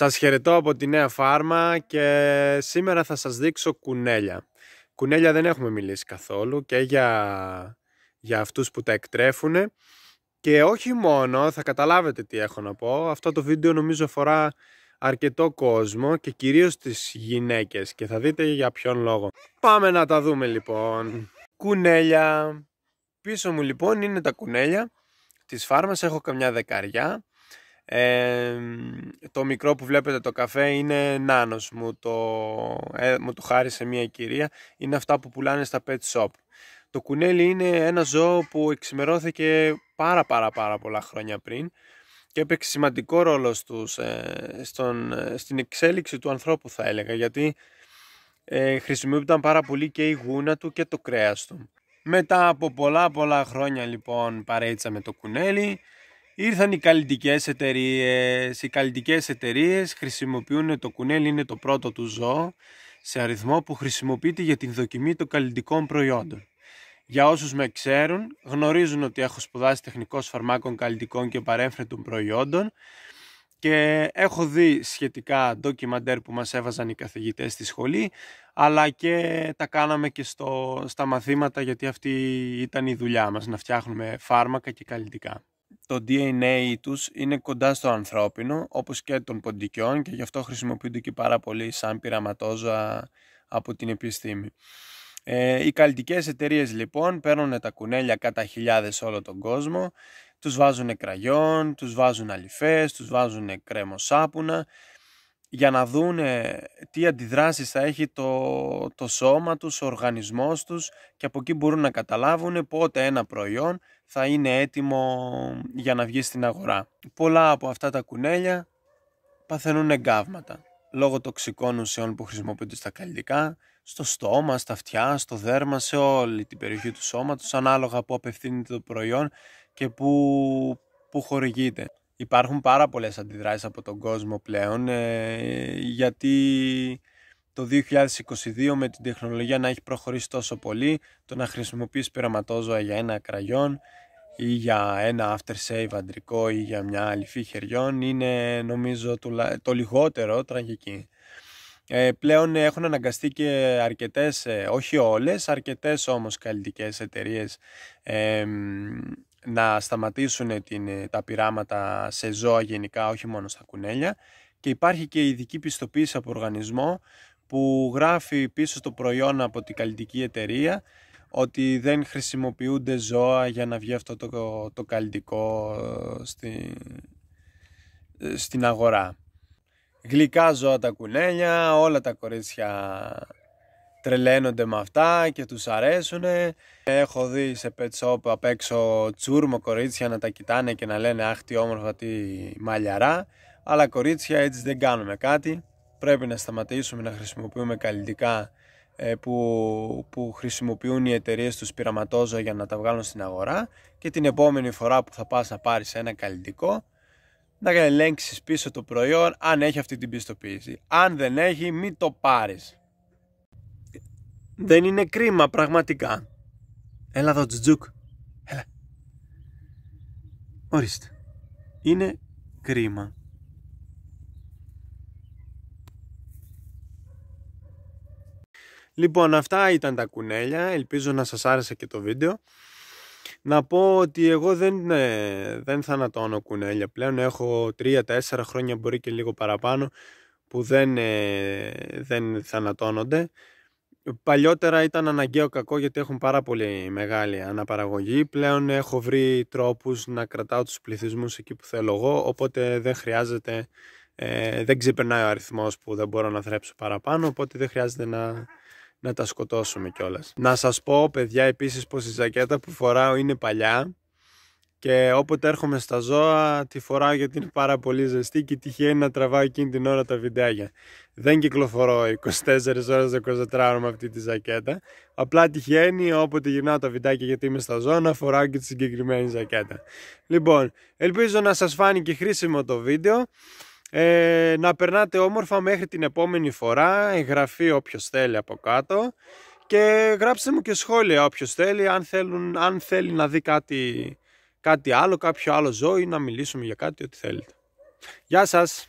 Σας χαιρετώ από τη Νέα Φάρμα και σήμερα θα σας δείξω κουνέλια. Κουνέλια δεν έχουμε μιλήσει καθόλου και για, για αυτούς που τα εκτρέφουν και όχι μόνο, θα καταλάβετε τι έχω να πω, αυτό το βίντεο νομίζω αφορά αρκετό κόσμο και κυρίως τις γυναίκες και θα δείτε για ποιον λόγο. Πάμε να τα δούμε λοιπόν. Κουνέλια. Πίσω μου λοιπόν είναι τα κουνέλια της φάρμας, έχω καμιά δεκαριά το μικρό που βλέπετε το καφέ είναι νάνος μου το, ε, μου το χάρισε μια κυρία είναι αυτά που πουλάνε στα pet shop το κουνέλι είναι ένα ζώο που εξημερώθηκε πάρα πάρα πάρα πολλά χρόνια πριν και έπαιξε σημαντικό ρόλο στους, ε, στον, ε, στην εξέλιξη του ανθρώπου θα έλεγα γιατί ε, χρησιμοποιούνταν πάρα πολύ και η γούνα του και το κρέας του μετά από πολλά πολλά χρόνια λοιπόν παρέτησα το κουνέλι Ήρθαν οι καλλιτικές εταιρείες. Οι καλλιτικές εταιρείες χρησιμοποιούν το κουνέλι, είναι το πρώτο του ζώο, σε αριθμό που χρησιμοποιείται για την δοκιμή των καλλιτικών προϊόντων. Για όσους με ξέρουν, γνωρίζουν ότι έχω σπουδάσει τεχνικός φαρμάκων καλλιτικών και παρέμφρετων προϊόντων και έχω δει σχετικά ντοκιμαντέρ που μας έβαζαν οι καθηγητές στη σχολή αλλά και τα κάναμε και στο, στα μαθήματα γιατί αυτή ήταν η δουλειά μας να φτιάχνουμε φάρμακα και καλλιτικά το DNA τους είναι κοντά στο ανθρώπινο, όπως και των ποντικιών και γι' αυτό χρησιμοποιούνται και πάρα πολύ σαν πειραματόζωα από την επιστήμη. Ε, οι καλλιτικές εταιρείες λοιπόν παίρνουν τα κουνέλια κατά χιλιάδες σε όλο τον κόσμο, τους βάζουν κραγιόν, τους βάζουν αλυφές, τους βάζουν κρέμο σάπουνα για να δούνε τι αντιδράσεις θα έχει το, το σώμα τους, ο οργανισμός τους και από εκεί μπορούν να καταλάβουν πότε ένα προϊόν θα είναι έτοιμο για να βγει στην αγορά. Πολλά από αυτά τα κουνέλια παθαίνουν εγκάβματα λόγω τοξικών ουσιών που χρησιμοποιούνται στα καλλιτικά, στο στόμα, στα αυτιά, στο δέρμα, σε όλη την περιοχή του σώματος, ανάλογα που απευθύνεται το προϊόν και που, που χορηγείται υπάρχουν πάρα πολλές αντιδράσεις από τον κόσμο πλέον ε, γιατί το 2022 με την τεχνολογία να έχει προχωρήσει τόσο πολύ το να χρησιμοποιείς πειραματόζωα για ένα κραγιόν ή για ένα after save αντρικό ή για μια αληφή χεριών είναι νομίζω το λιγότερο τραγική. Ε, πλέον έχουν αναγκαστεί και αρκετές, ε, όχι όλες, αρκετές όμως καλλιτικές εταιρείες ε, να σταματήσουν την, ε, τα πειράματα σε ζώα γενικά, όχι μόνο στα κουνέλια. Και υπάρχει και ειδική πιστοποίηση από οργανισμό που γράφει πίσω στο προϊόν από την καλλιτική εταιρεία ότι δεν χρησιμοποιούνται ζώα για να βγει αυτό το, το καλλιτικό ε, στη, ε, στην αγορά. Γλυκά ζώα τα κουνέλια, όλα τα κορίτσια τρελαίνονται με αυτά και τους αρέσουν. Έχω δει σε pet shop απ' έξω τσούρμο κορίτσια να τα κοιτάνε και να λένε αχ τι όμορφα τι μαλλιαρά. Αλλά κορίτσια έτσι δεν κάνουμε κάτι. Πρέπει να σταματήσουμε να χρησιμοποιούμε καλλιτικά ε, που, που χρησιμοποιούν οι εταιρείες τους πειραματόζω για να τα βγάλουν στην αγορά και την επόμενη φορά που θα πας να πάρεις ένα καλλιτικό να ελέγξεις πίσω το προϊόν αν έχει αυτή την πιστοποίηση. Αν δεν έχει μην το πάρεις. Δεν είναι κρίμα πραγματικά. Έλα εδώ Τζουτζούκ. Έλα. Ορίστε. Είναι κρίμα. Λοιπόν, αυτά ήταν τα κουνέλια. Ελπίζω να σας άρεσε και το βίντεο. Να πω ότι εγώ δεν, ε, δεν θανατώνω κουνέλια πλέον. Έχω 3-4 χρόνια, μπορεί και λίγο παραπάνω, που δεν, ε, δεν θανατώνονται. Παλιότερα ήταν αναγκαίο κακό γιατί έχουν πάρα πολύ μεγάλη αναπαραγωγή. Πλέον έχω βρει τρόπους να κρατάω τους πληθυσμούς εκεί που θέλω εγώ, οπότε δεν χρειάζεται, ε, δεν ξεπερνάει ο αριθμός που δεν μπορώ να θρέψω παραπάνω, οπότε δεν χρειάζεται να, να τα σκοτώσουμε κιόλας. Να σας πω παιδιά επίσης πως η ζακέτα που φοράω είναι παλιά, και όποτε έρχομαι στα ζώα, τη φοράω γιατί είναι πάρα πολύ ζεστή και τυχαίνει να τραβάω εκείνη την ώρα τα βιντεάκια. Δεν κυκλοφορώ 24 ώρες 24 ώρε με αυτή τη ζακέτα. Απλά τυχαίνει όποτε γυρνάω τα βιντεάκια γιατί είμαι στα ζώα να φοράω και τη συγκεκριμένη ζακέτα. Λοιπόν, ελπίζω να σας φάνηκε χρήσιμο το βίντεο. Ε, να περνάτε όμορφα μέχρι την επόμενη φορά. Εγγραφή όποιος θέλει από κάτω. Και γράψτε μου και σχόλια όποιος θέλει, αν, θέλουν, αν θέλει να δει κάτι κάτι άλλο, κάποιο άλλο ζώο ή να μιλήσουμε για κάτι ό,τι θέλετε. Γεια σας!